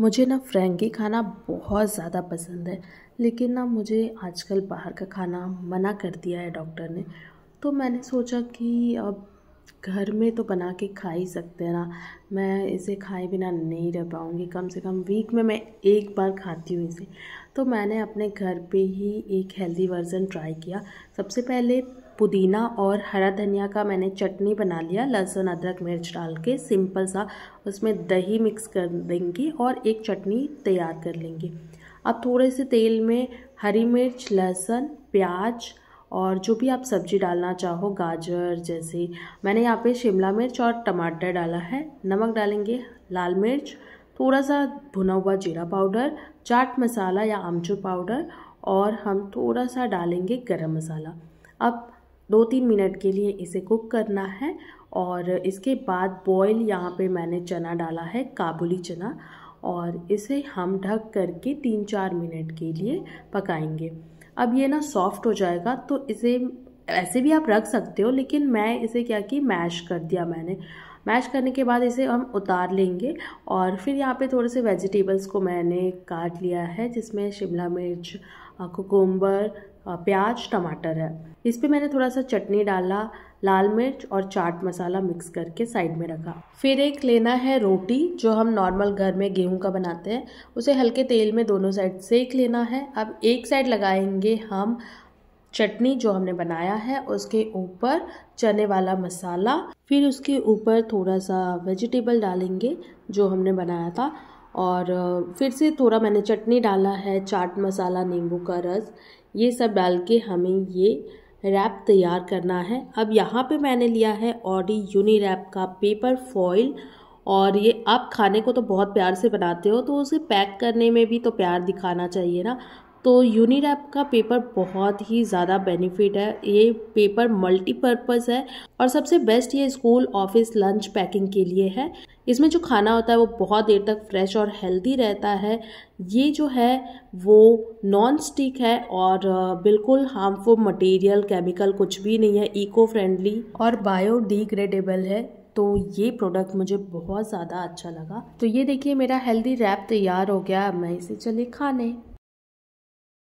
मुझे ना फ्रेंकी खाना बहुत ज़्यादा पसंद है लेकिन ना मुझे आजकल बाहर का खाना मना कर दिया है डॉक्टर ने तो मैंने सोचा कि अब घर में तो बना के खा ही सकते हैं ना मैं इसे खाए बिना नहीं रह पाऊँगी कम से कम वीक में मैं एक बार खाती हूँ इसे तो मैंने अपने घर पे ही एक हेल्दी वर्ज़न ट्राई किया सबसे पहले पुदीना और हरा धनिया का मैंने चटनी बना लिया लहसुन अदरक मिर्च डाल के सिंपल सा उसमें दही मिक्स कर देंगे और एक चटनी तैयार कर लेंगे अब थोड़े से तेल में हरी मिर्च लहसुन प्याज और जो भी आप सब्जी डालना चाहो गाजर जैसे मैंने यहाँ पे शिमला मिर्च और टमाटर डाला है नमक डालेंगे लाल मिर्च थोड़ा सा भुना हुआ जीरा पाउडर चाट मसाला या आमचूर पाउडर और हम थोड़ा सा डालेंगे गरम मसाला अब दो तीन मिनट के लिए इसे कुक करना है और इसके बाद बॉयल यहाँ पे मैंने चना डाला है काबुली चना और इसे हम ढक करके तीन चार मिनट के लिए पकाएंगे अब ये ना सॉफ्ट हो जाएगा तो इसे ऐसे भी आप रख सकते हो लेकिन मैं इसे क्या कि मैश कर दिया मैंने मैश करने के बाद इसे हम उतार लेंगे और फिर यहाँ पे थोड़े से वेजिटेबल्स को मैंने काट लिया है जिसमें शिमला मिर्च कुकुम्बर प्याज टमाटर है इस पर मैंने थोड़ा सा चटनी डाला लाल मिर्च और चाट मसाला मिक्स करके साइड में रखा फिर एक लेना है रोटी जो हम नॉर्मल घर में गेहूं का बनाते हैं उसे हल्के तेल में दोनों साइड सेक लेना है अब एक साइड लगाएंगे हम चटनी जो हमने बनाया है उसके ऊपर चने वाला मसाला फिर उसके ऊपर थोड़ा सा वेजिटेबल डालेंगे जो हमने बनाया था और फिर से थोड़ा मैंने चटनी डाला है चाट मसाला नींबू का रस ये सब डाल के हमें ये रैप तैयार करना है अब यहाँ पे मैंने लिया है ऑडी यूनी रैप का पेपर फॉइल और ये आप खाने को तो बहुत प्यार से बनाते हो तो उसे पैक करने में भी तो प्यार दिखाना चाहिए ना तो यूनिरैप का पेपर बहुत ही ज़्यादा बेनिफिट है ये पेपर मल्टीपर्पज़ है और सबसे बेस्ट ये स्कूल ऑफिस लंच पैकिंग के लिए है इसमें जो खाना होता है वो बहुत देर तक फ्रेश और हेल्दी रहता है ये जो है वो नॉन स्टिक है और बिल्कुल हार्मफुल मटेरियल केमिकल कुछ भी नहीं है इको फ्रेंडली और बायोडिग्रेडेबल है तो ये प्रोडक्ट मुझे बहुत ज़्यादा अच्छा लगा तो ये देखिए मेरा हेल्दी रैप तैयार हो गया मैं इसे चले खाने